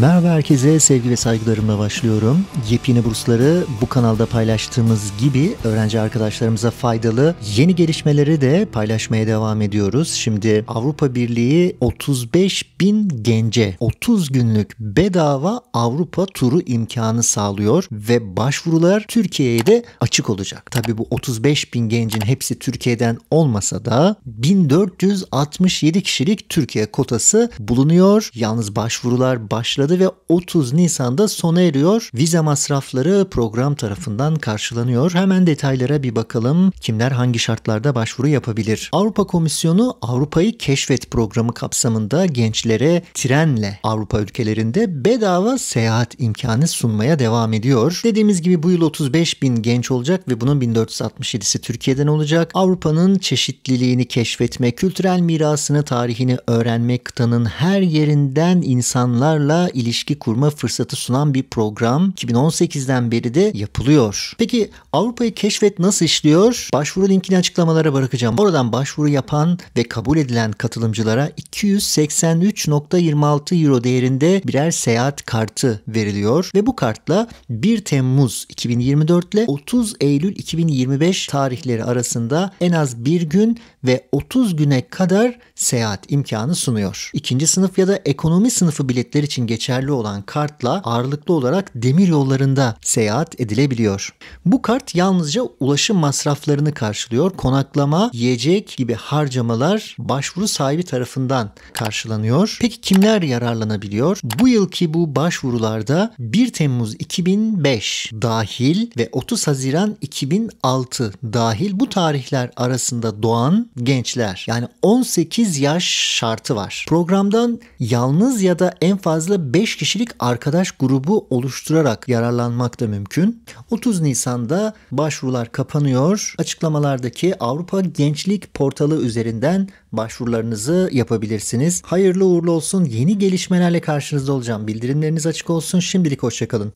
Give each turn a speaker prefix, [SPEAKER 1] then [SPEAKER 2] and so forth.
[SPEAKER 1] Merhaba herkese sevgi ve saygılarımla başlıyorum. Yepyeni bursları bu kanalda paylaştığımız gibi öğrenci arkadaşlarımıza faydalı yeni gelişmeleri de paylaşmaya devam ediyoruz. Şimdi Avrupa Birliği 35 bin gence 30 günlük bedava Avrupa turu imkanı sağlıyor ve başvurular Türkiye'ye de açık olacak. Tabi bu 35 bin gencin hepsi Türkiye'den olmasa da 1467 kişilik Türkiye kotası bulunuyor. Yalnız başvurular baş başladı ve 30 Nisan'da sona eriyor. Vize masrafları program tarafından karşılanıyor. Hemen detaylara bir bakalım. Kimler hangi şartlarda başvuru yapabilir? Avrupa Komisyonu Avrupa'yı Keşfet programı kapsamında gençlere trenle Avrupa ülkelerinde bedava seyahat imkanı sunmaya devam ediyor. Dediğimiz gibi bu yıl 35 bin genç olacak ve bunun 1467'si Türkiye'den olacak. Avrupa'nın çeşitliliğini keşfetme, kültürel mirasını, tarihini öğrenme, kıtanın her yerinden insanlarla onlara ilişki kurma fırsatı sunan bir program 2018'den beri de yapılıyor. Peki Avrupa'yı keşfet nasıl işliyor? Başvuru linkini açıklamalara bırakacağım. Oradan başvuru yapan ve kabul edilen katılımcılara 283.26 euro değerinde birer seyahat kartı veriliyor ve bu kartla 1 Temmuz 2024 ile 30 Eylül 2025 tarihleri arasında en az bir gün ve 30 güne kadar seyahat imkanı sunuyor. İkinci sınıf ya da ekonomi sınıfı biletler için geçerli olan kartla ağırlıklı olarak demir yollarında seyahat edilebiliyor. Bu kart yalnızca ulaşım masraflarını karşılıyor. Konaklama, yiyecek gibi harcamalar başvuru sahibi tarafından karşılanıyor. Peki kimler yararlanabiliyor? Bu yılki bu başvurularda 1 Temmuz 2005 dahil ve 30 Haziran 2006 dahil bu tarihler arasında doğan gençler yani 18 yaş şartı var. Programdan yalnız ya da en fazla 5 kişilik arkadaş grubu oluşturarak yararlanmak da mümkün. 30 Nisan'da başvurular kapanıyor. Açıklamalardaki Avrupa Gençlik Portalı üzerinden başvurularınızı yapabilirsiniz. Hayırlı uğurlu olsun. Yeni gelişmelerle karşınızda olacağım. Bildirimleriniz açık olsun. Şimdilik hoşçakalın.